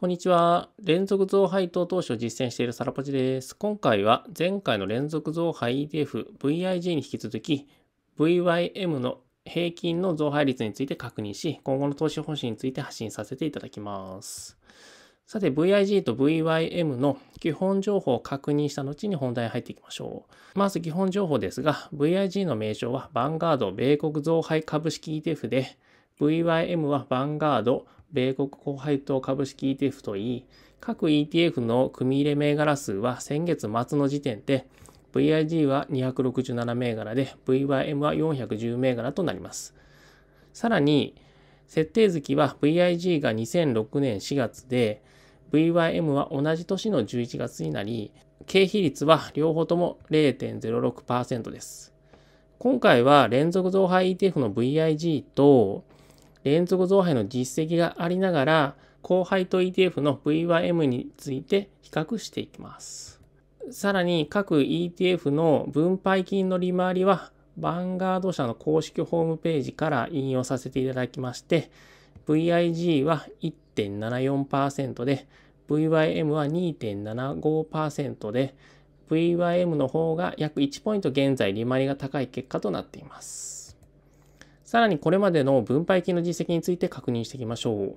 こんにちは。連続増配等投資を実践しているサラポチです。今回は前回の連続増配 ETF VIG に引き続き VYM の平均の増配率について確認し、今後の投資方針について発信させていただきます。さて、VIG と VYM の基本情報を確認した後に本題に入っていきましょう。まず基本情報ですが、VIG の名称はバンガード米国増配株式 ETF で、VYM はバンガード米国高配当株式 ETF といい、各 ETF の組入れ銘柄数は先月末の時点で、VIG は267銘柄で、VYM は410銘柄となります。さらに、設定月は VIG が2006年4月で、VYM は同じ年の11月になり、経費率は両方とも0.06%です。今回は連続増配 ETF の VIG と連続増配の実績がありながら、後輩と ETF の VYM について比較していきます。さらに各 ETF の分配金の利回りは、バンガード社の公式ホームページから引用させていただきまして、VIG は1.74%で、VYM は2.75%で、VYM の方が約1ポイント現在利回りが高い結果となっています。さらにこれまでの分配金の実績について確認していきましょう。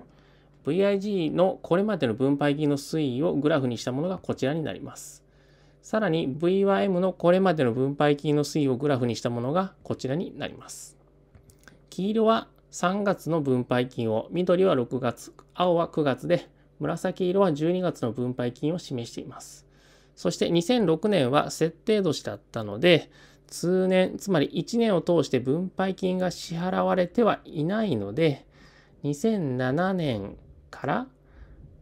VIG のこれまでの分配金の推移をグラフにしたものがこちらになります。さらに VYM のこれまでの分配金の推移をグラフにしたものがこちらになります。黄色は3月の分配金を、緑は6月、青は9月で、紫色は12月の分配金を示しています。そして2006年は設定年だったので、通年、つまり1年を通して分配金が支払われてはいないので、2007年から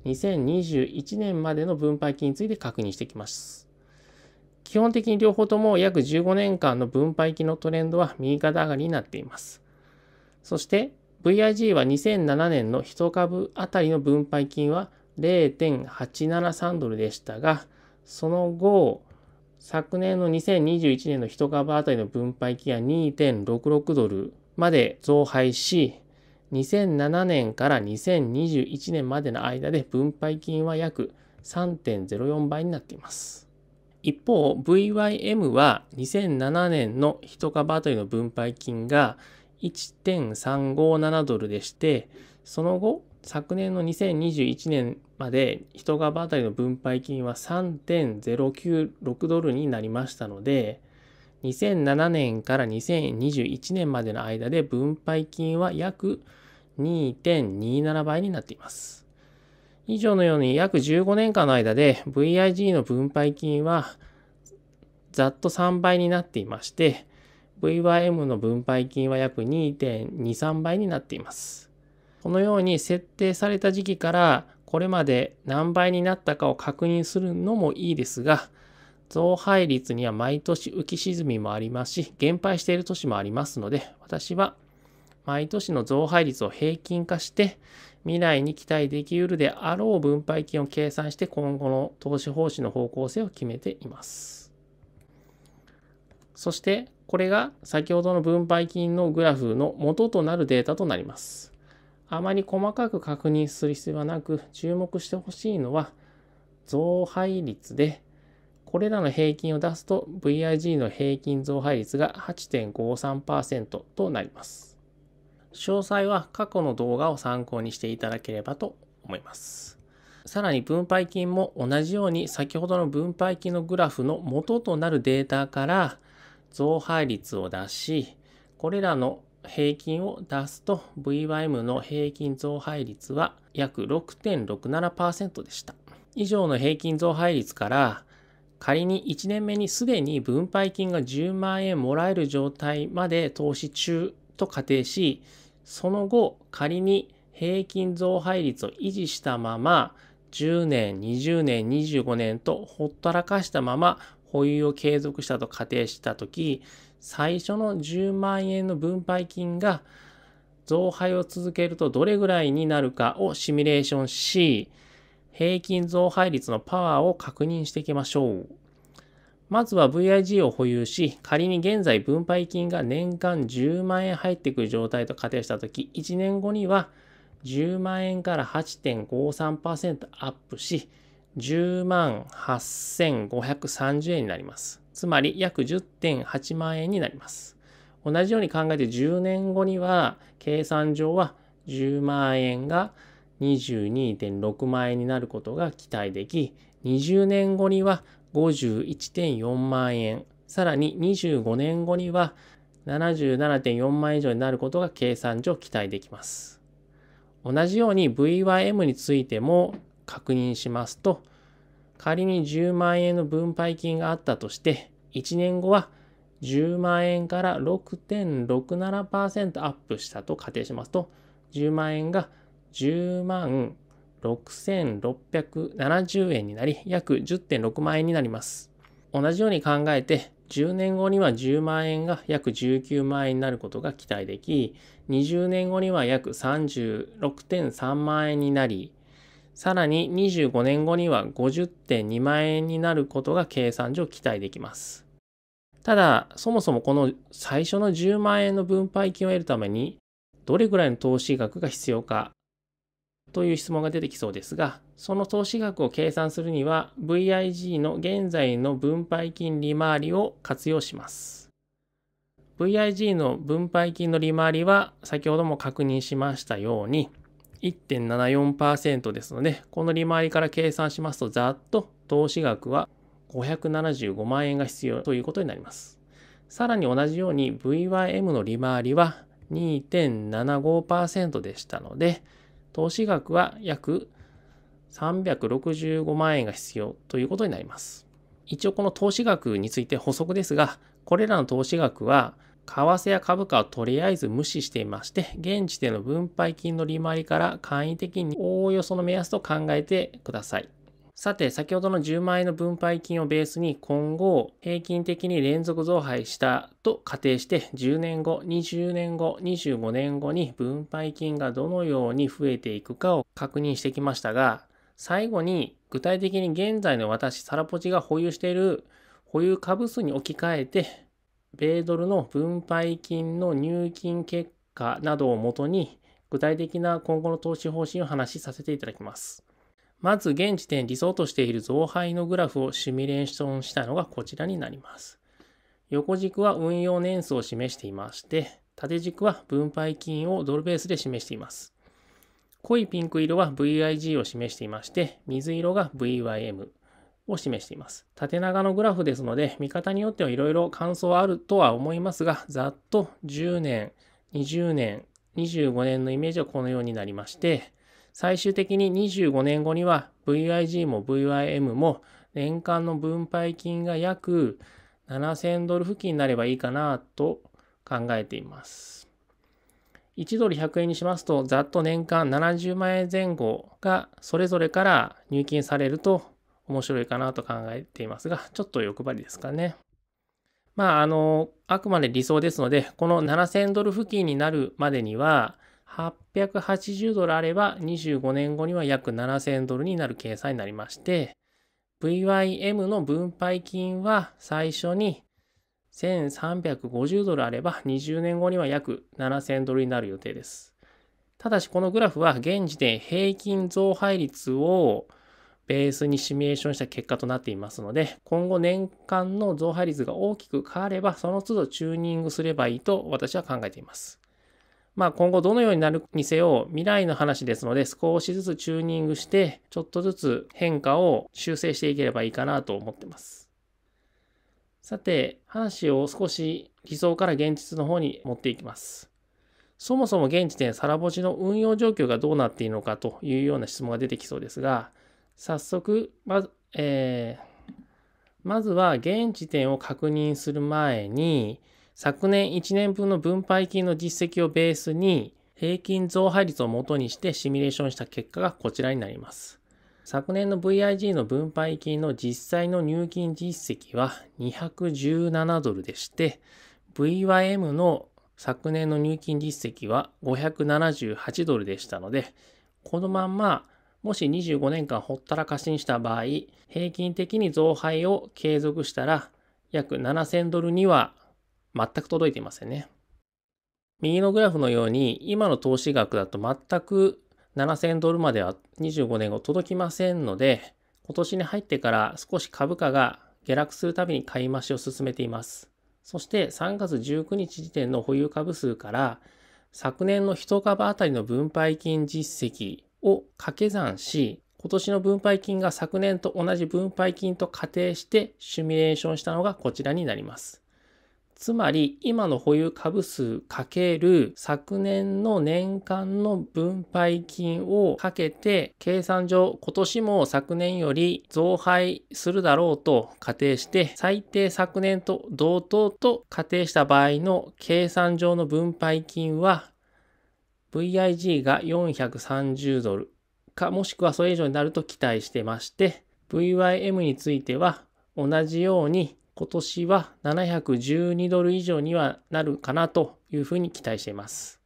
2021年までの分配金について確認していきます。基本的に両方とも約15年間の分配金のトレンドは右肩上がりになっています。そして VIG は2007年の1株当たりの分配金は0.873ドルでしたが、その後、昨年の2021年の1株当たりの分配金が2.66ドルまで増配し、2007年から2021年までの間で分配金は約3.04倍になっています。一方、VYM は2007年の1株当たりの分配金が1.357ドルでして、その後、昨年の2021年まで1株当たりの分配金は3.096ドルになりましたので、2007年から2021年までの間で分配金は約2.27倍になっています。以上のように約15年間の間で VIG の分配金はざっと3倍になっていまして、VYM の分配金は約2.23倍になっています。このように設定された時期からこれまで何倍になったかを確認するのもいいですが、増配率には毎年浮き沈みもありますし、減配している年もありますので、私は毎年の増配率を平均化して、未来に期待できうるであろう分配金を計算して今後の投資方針の方向性を決めています。そして、これが先ほどの分配金のグラフの元となるデータとなります。あまり細かく確認する必要はなく、注目してほしいのは、増配率で、これらの平均を出すと VIG の平均増配率が8.53%となります。詳細は過去の動画を参考にしていただければと思います。さらに分配金も同じように先ほどの分配金のグラフの元となるデータから増配率を出し、これらの平均を出すと VYM の平均増配率は約6.67%でした。以上の平均増配率から仮に1年目にすでに分配金が10万円もらえる状態まで投資中と仮定し、その後仮に平均増配率を維持したまま10年、20年、25年とほったらかしたまま保有を継続したと仮定した時最初の10万円の分配金が増配を続けるとどれぐらいになるかをシミュレーションし、平均増配率のパワーを確認していきましょう。まずは VIG を保有し、仮に現在分配金が年間10万円入ってくる状態と仮定したとき、1年後には10万円から8.53%アップし、10万8530円になります。つまり約10.8万円になります。同じように考えて10年後には計算上は10万円が22.6万円になることが期待でき、20年後には51.4万円、さらに25年後には77.4万円以上になることが計算上期待できます。同じように VYM についても確認しますと、仮に10万円の分配金があったとして、1年後は10万円から6.67%アップしたと仮定しますと、10万円が10万6670円になり、約10.6万円になります。同じように考えて、10年後には10万円が約19万円になることが期待でき、20年後には約36.3万円になり、さらに25年後には50.2万円になることが計算上期待できます。ただ、そもそもこの最初の10万円の分配金を得るために、どれぐらいの投資額が必要かという質問が出てきそうですが、その投資額を計算するには、VIG の現在の分配金利回りを活用します。VIG の分配金の利回りは、先ほども確認しましたように、1.74%ですので、この利回りから計算しますと、ざっと投資額は575万円が必要ということになります。さらに同じように VYM の利回りは2.75%でしたので、投資額は約365万円が必要ということになります。一応この投資額について補足ですが、これらの投資額は為替や株価をとりあえず無視していまして、現地での分配金の利回りから簡易的におおよその目安と考えてください。さて、先ほどの10万円の分配金をベースに今後、平均的に連続増配したと仮定して、10年後、20年後、25年後に分配金がどのように増えていくかを確認してきましたが、最後に具体的に現在の私、サラポチが保有している保有株数に置き換えて、米ドルの分配金の入金結果などをもとに、具体的な今後の投資方針を話しさせていただきます。まず現時点理想としている増配のグラフをシミュレーションしたのがこちらになります。横軸は運用年数を示していまして、縦軸は分配金をドルベースで示しています。濃いピンク色は VIG を示していまして、水色が VYM、を示しています。縦長のグラフですので、見方によってはいろいろ感想はあるとは思いますが、ざっと10年、20年、25年のイメージはこのようになりまして、最終的に25年後には VIG も VIM も年間の分配金が約7000ドル付近になればいいかなと考えています。1ドル100円にしますと、ざっと年間70万円前後がそれぞれから入金されると面白いかなと考えていますが、ちょっと欲張りですかね。まあ、あの、あくまで理想ですので、この7000ドル付近になるまでには、880ドルあれば25年後には約7000ドルになる計算になりまして、VYM の分配金は最初に1350ドルあれば20年後には約7000ドルになる予定です。ただしこのグラフは現時点平均増配率をベースにシミュレーションした結果となっていますので、今後年間の増配率が大きく変われば、その都度チューニングすればいいと私は考えています。まあ今後どのようになるにせよ未来の話ですので少しずつチューニングしてちょっとずつ変化を修正していければいいかなと思ってます。さて話を少し理想から現実の方に持っていきます。そもそも現時点、サラボジの運用状況がどうなっているのかというような質問が出てきそうですが、早速、まず、えー、まずは現時点を確認する前に、昨年1年分の分配金の実績をベースに、平均増配率を元にしてシミュレーションした結果がこちらになります。昨年の VIG の分配金の実際の入金実績は217ドルでして、VYM の昨年の入金実績は578ドルでしたので、このまんまもし25年間ほったらかしにした場合、平均的に増配を継続したら、約7000ドルには全く届いていませんね。右のグラフのように、今の投資額だと全く7000ドルまでは25年後届きませんので、今年に入ってから少し株価が下落するたびに買い増しを進めています。そして3月19日時点の保有株数から、昨年の1株あたりの分配金実績を掛け算し、今年の分配金が昨年と同じ分配金と仮定してシミュレーションしたのがこちらになります。つまり、今の保有株数かける昨年の年間の分配金をかけて、計算上今年も昨年より増配するだろうと仮定して、最低昨年と同等と仮定した場合の計算上の分配金は VIG が430ドルか、もしくはそれ以上になると期待してまして、VYM については同じように今年は712ドル以上にはなるかなというふうに期待しています。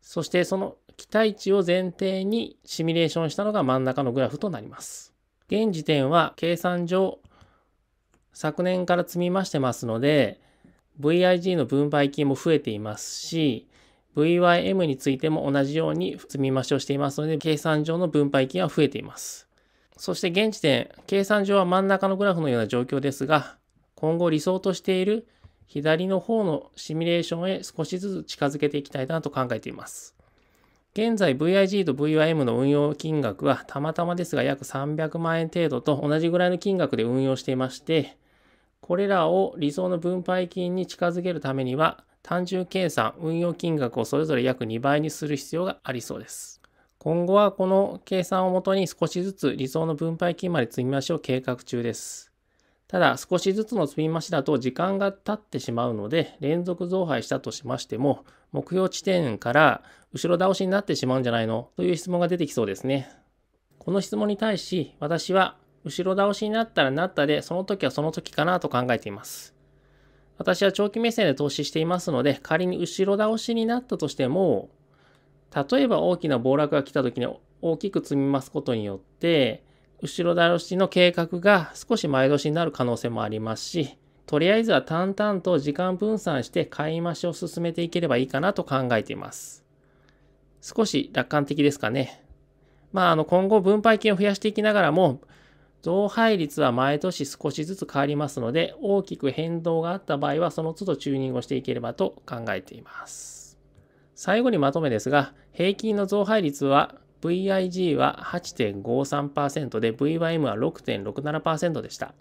そしてその期待値を前提にシミュレーションしたのが真ん中のグラフとなります。現時点は計算上昨年から積み増してますので VIG の分配金も増えていますし VYM についても同じように積み増しをしていますので、計算上の分配金は増えています。そして現時点、計算上は真ん中のグラフのような状況ですが、今後理想としている左の方のシミュレーションへ少しずつ近づけていきたいなと考えています。現在 VIG と v y m の運用金額はたまたまですが約300万円程度と同じぐらいの金額で運用していまして、これらを理想の分配金に近づけるためには、単純計算、運用金額をそれぞれ約2倍にする必要がありそうです。今後はこの計算をもとに少しずつ理想の分配金まで積み増しを計画中です。ただ、少しずつの積み増しだと時間が経ってしまうので、連続増配したとしましても、目標地点から後ろ倒しになってしまうんじゃないのという質問が出てきそうですね。この質問に対し、私は後ろ倒しになったらなったで、その時はその時かなと考えています。私は長期目線で投資していますので、仮に後ろ倒しになったとしても、例えば大きな暴落が来た時に大きく積み増すことによって、後ろ倒しの計画が少し前倒しになる可能性もありますし、とりあえずは淡々と時間分散して買い増しを進めていければいいかなと考えています。少し楽観的ですかね。まあ、あの、今後分配金を増やしていきながらも、増配率は毎年少しずつ変わりますので、大きく変動があった場合は、その都度チューニングをしていければと考えています。最後にまとめですが、平均の増配率は VIG は8.53%で VYM は6.67%でした。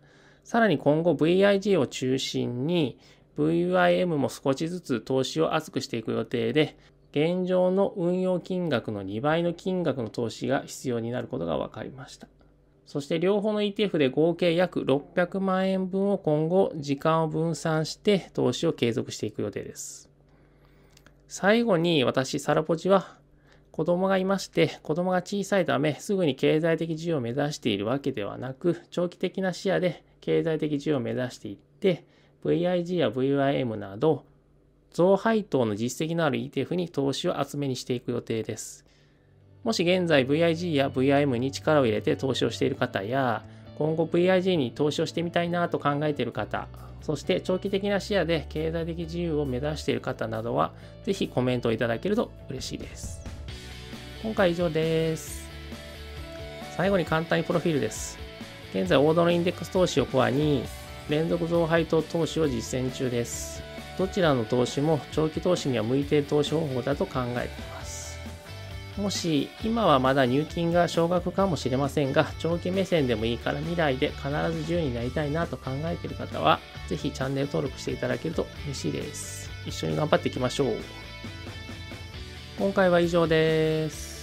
さらに今後 VIG を中心に v y m も少しずつ投資を厚くしていく予定で、現状の運用金額の2倍の金額の投資が必要になることが分かりました。そして両方の ETF で合計約600万円分を今後時間を分散して投資を継続していく予定です。最後に私、サラポジは子供がいまして子供が小さいためすぐに経済的自由を目指しているわけではなく長期的な視野で経済的自由を目指していって VIG や VIM など増配当の実績のある ETF に投資を厚めにしていく予定です。もし現在 VIG や VIM に力を入れて投資をしている方や、今後 VIG に投資をしてみたいなと考えている方、そして長期的な視野で経済的自由を目指している方などは、ぜひコメントをいただけると嬉しいです。今回以上です。最後に簡単にプロフィールです。現在、王道のインデックス投資をコアに、連続増配と投資を実践中です。どちらの投資も長期投資には向いている投資方法だと考えています。もし今はまだ入金が少額かもしれませんが、長期目線でもいいから未来で必ず自由になりたいなと考えている方は、ぜひチャンネル登録していただけると嬉しいです。一緒に頑張っていきましょう。今回は以上です。